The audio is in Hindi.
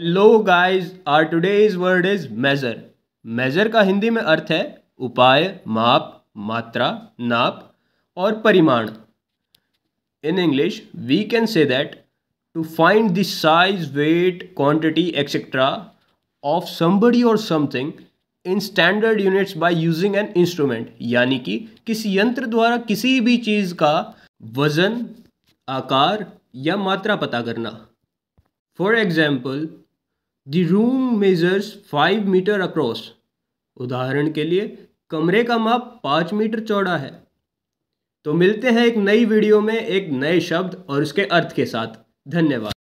low guys our is word is measure measure का हिंदी में अर्थ है उपाय माप मात्रा नाप और परिमाण in English we can say that to find the size weight quantity etcetera of somebody और something in standard units by using an instrument यानी कि किसी यंत्र द्वारा किसी भी चीज़ का वजन आकार या मात्रा पता करना for example the room measures five metre across उदाहरण के लिए कमरे का माप पाँच मीटर चौड़ा है तो मिलते हैं एक नई वीडियो में एक नए शब्द और उसके अर्थ के साथ धन्यवाद